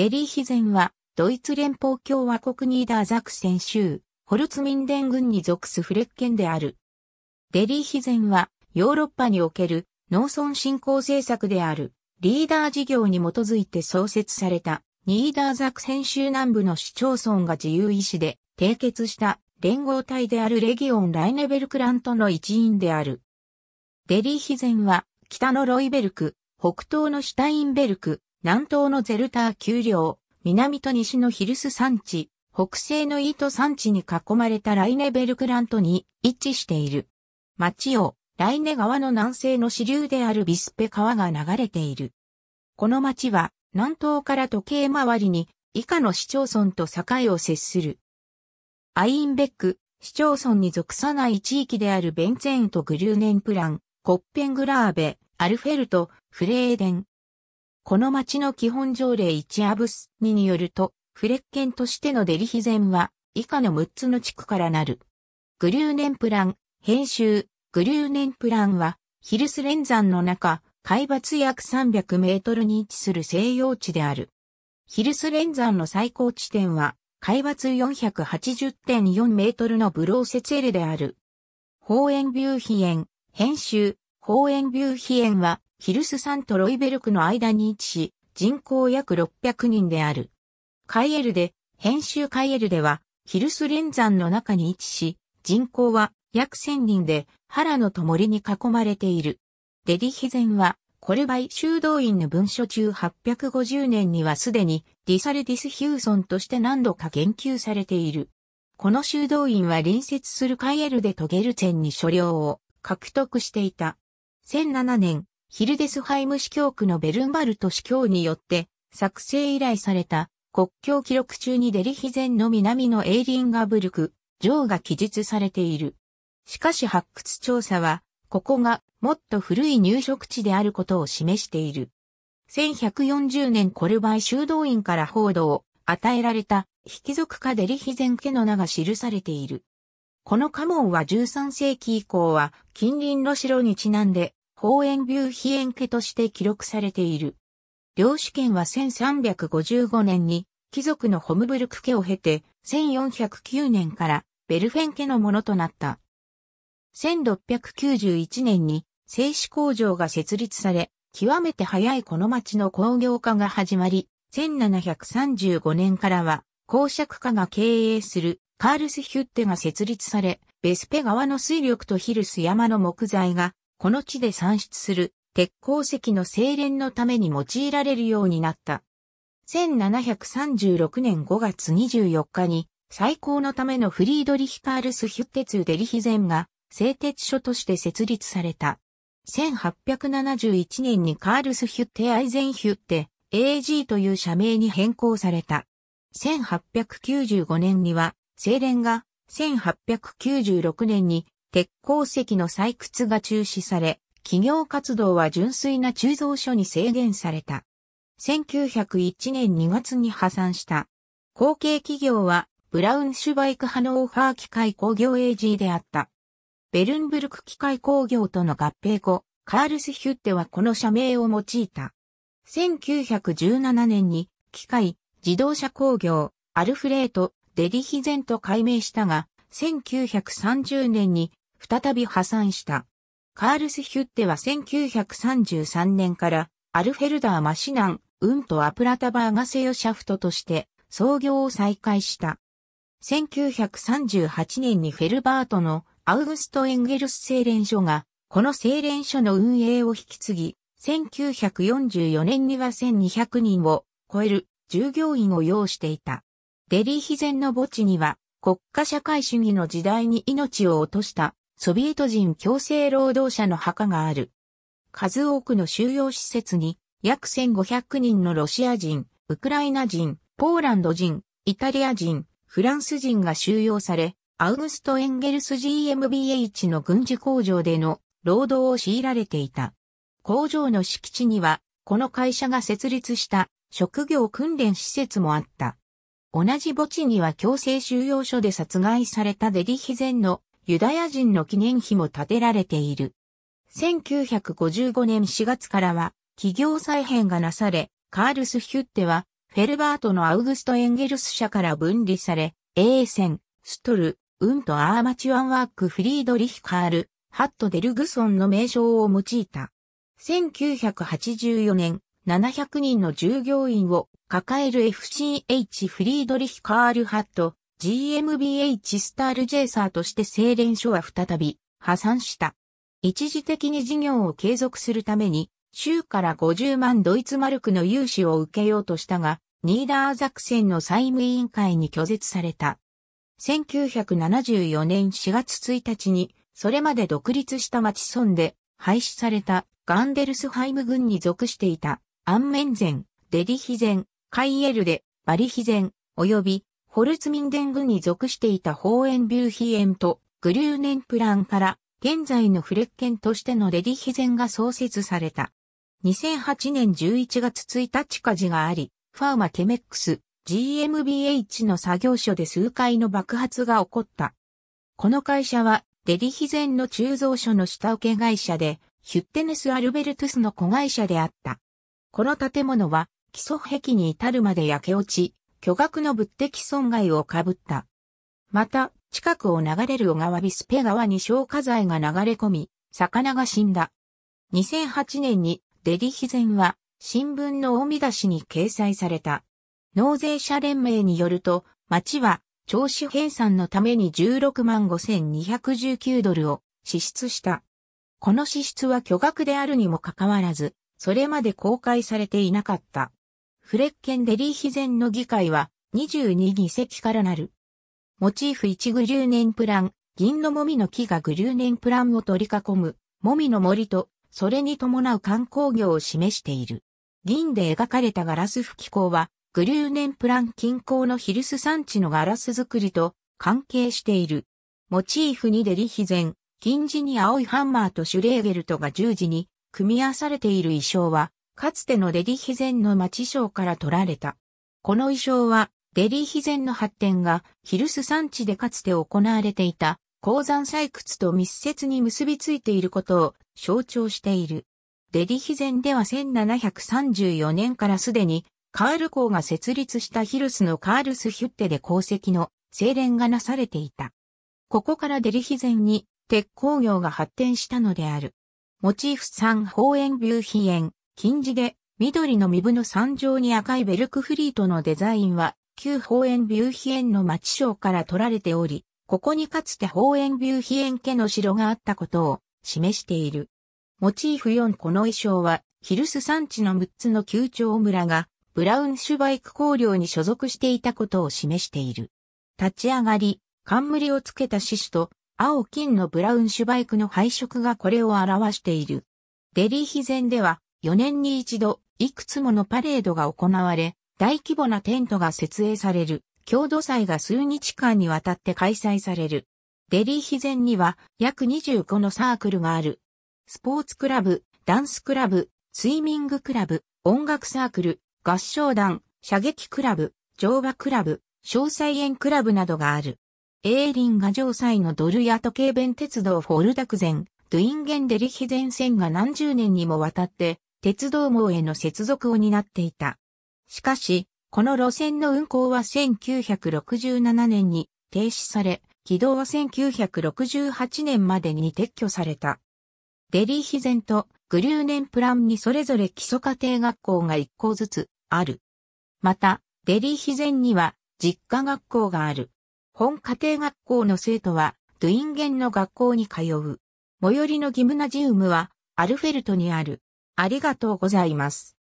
デリーヒゼンは、ドイツ連邦共和国ニーダーザクセン州、ホルツミンデン軍に属すフレッケンである。デリーヒゼンは、ヨーロッパにおける農村振興政策である、リーダー事業に基づいて創設された、ニーダーザクセン州南部の市町村が自由意志で締結した連合体であるレギオン・ライネベルクラントの一員である。デリーヒゼンは、北のロイベルク、北東のシュタインベルク、南東のゼルター丘陵、南と西のヒルス山地、北西のイート山地に囲まれたライネベルクラントに位置している。町をライネ川の南西の支流であるビスペ川が流れている。この町は南東から時計回りに以下の市町村と境を接する。アインベック、市町村に属さない地域であるベンツェーンとグルーネンプラン、コッペングラーベ、アルフェルト、フレーデン、この町の基本条例1アブス2によると、フレッケンとしてのデリヒゼンは、以下の6つの地区からなる。グリューネンプラン、編集、グリューネンプランは、ヒルス連山の中、海抜約300メートルに位置する西洋地である。ヒルス連山の最高地点は、海抜480.4メートルのブローセツエルである。ホーエンビューヒエン、編集、エ園ビューヒエンは、ヒルス山とロイベルクの間に位置し、人口約600人である。カイエルで、編集カイエルでは、ヒルス連山の中に位置し、人口は約1000人で、原のと森に囲まれている。デディヒゼンは、コルバイ修道院の文書中850年にはすでにディサルディス・ヒューソンとして何度か言及されている。この修道院は隣接するカイエルでトゲルチェンに所領を獲得していた。2007年、ヒルデスハイム司教区のベルンバルト司教によって作成依頼された国境記録中にデリヒゼンの南のエイリンガブルク、城が記述されている。しかし発掘調査は、ここがもっと古い入植地であることを示している。1140年コルバイ修道院から報道を与えられた、引族家デリヒゼン家の名が記されている。この家紋は13世紀以降は近隣の城にちなんで公園ビューヒエン家として記録されている。領主権は1355年に貴族のホムブルク家を経て1409年からベルフェン家のものとなった。1691年に製紙工場が設立され、極めて早いこの町の工業化が始まり、1735年からは公爵家が経営するカールスヒュッテが設立され、ベスペ川の水力とヒルス山の木材がこの地で産出する鉄鉱石の精錬のために用いられるようになった。1736年5月24日に最高のためのフリードリヒカールスヒュッテツデリヒゼンが製鉄所として設立された。1871年にカールスヒュッテアイゼンヒュッテ AG という社名に変更された。1895年には、精錬が1896年に鉄鉱石の採掘が中止され、企業活動は純粋な鋳造所に制限された。1901年2月に破産した。後継企業は、ブラウンシュバイク派のオファー機械工業 AG であった。ベルンブルク機械工業との合併後、カールスヒュッテはこの社名を用いた。1917年に、機械、自動車工業、アルフレート、デリヒゼンと改名したが、1930年に再び破産した。カールスヒュッテは1933年から、アルフェルダー・マシナン、ウンとアプラタバーガセヨシャフトとして創業を再開した。1938年にフェルバートのアウグスト・エンゲルス精錬所が、この精錬所の運営を引き継ぎ、1944年には1200人を超える従業員を要していた。デリーゼ前の墓地には国家社会主義の時代に命を落としたソビエト人強制労働者の墓がある。数多くの収容施設に約1500人のロシア人、ウクライナ人、ポーランド人、イタリア人、フランス人が収容され、アウグスト・エンゲルス GMBH の軍事工場での労働を強いられていた。工場の敷地には、この会社が設立した職業訓練施設もあった。同じ墓地には強制収容所で殺害されたデリヒゼンのユダヤ人の記念碑も建てられている。1955年4月からは企業再編がなされ、カールスヒュッテはフェルバートのアウグスト・エンゲルス社から分離され、A ン、ストル、ウント・アーマチュアンワーク・フリードリヒ・カール、ハット・デルグソンの名称を用いた。1984年、700人の従業員を抱える FCH フリードリヒ・カール・ハット、GMBH スタールジェイサーとして精錬所は再び破産した。一時的に事業を継続するために、州から50万ドイツマルクの融資を受けようとしたが、ニーダーザクセンの債務委員会に拒絶された。1974年4月1日に、それまで独立した町村で廃止されたガンデルスハイム軍に属していたアンメンゼン、デリヒゼン、カイエルデ、バリヒゼン、及びホルツミンデングに属していたホーエンビューヒエンとグリューネンプランから現在のフレッケンとしてのレディヒゼンが創設された。2008年11月1日火事があり、ファーマケメックス GmbH の作業所で数回の爆発が起こった。この会社はレディヒゼンの鋳造所の下請け会社で、ヒュッテネス・アルベルトゥスの子会社であった。この建物は基礎壁に至るまで焼け落ち、巨額の物的損害を被った。また、近くを流れる小川ビスペ川に消火剤が流れ込み、魚が死んだ。2008年にデリヒゼンは新聞の大見出しに掲載された。納税者連盟によると、町は調子編纂のために16万5219ドルを支出した。この支出は巨額であるにもかかわらず、それまで公開されていなかった。フレッケンデリーヒゼンの議会は22議席からなる。モチーフ1グリューネンプラン、銀のもみの木がグリューネンプランを取り囲む、もみの森と、それに伴う観光業を示している。銀で描かれたガラス吹き工は、グリューネンプラン近郊のヒルス山地のガラス作りと関係している。モチーフ2デリヒゼン、銀地に青いハンマーとシュレーゲルトが十字に組み合わされている衣装は、かつてのデリヒゼンの町章から取られた。この衣装は、デリヒゼンの発展が、ヒルス山地でかつて行われていた、鉱山採掘と密接に結びついていることを象徴している。デリヒゼンでは1734年からすでに、カール港が設立したヒルスのカールスヒュッテで功績の精錬がなされていた。ここからデリヒゼンに鉄工業が発展したのである。モチーフ産方園ビューヒエン、金字で、緑の身分の山上に赤いベルクフリートのデザインは、旧ホーエンビューヒエンの町章から取られており、ここにかつてホーエンビューヒエン家の城があったことを示している。モチーフ4この衣装は、ヒルス山地の6つの旧町村が、ブラウンシュバイク工領に所属していたことを示している。立ち上がり、冠をつけた獅子と、青金のブラウンシュバイクの配色がこれを表している。デリーヒゼンでは、4年に一度、いくつものパレードが行われ、大規模なテントが設営される、郷土祭が数日間にわたって開催される。デリーヒ前には約25のサークルがある。スポーツクラブ、ダンスクラブ、スイミングクラブ、音楽サークル、合唱団、射撃クラブ、乗馬クラブ、詳細園クラブなどがある。エーリンが城祭のドルヤ時計弁鉄道フォルダクゼン、ドゥインゲンデリヒ前線が何十年にもわたって鉄道網への接続を担っていた。しかし、この路線の運行は1967年に停止され、軌道は1968年までに撤去された。デリーヒゼンとグリューネンプランにそれぞれ基礎家庭学校が1校ずつある。また、デリーヒゼンには実家学校がある。本家庭学校の生徒はドゥインゲンの学校に通う。最寄りのギムナジウムはアルフェルトにある。ありがとうございます。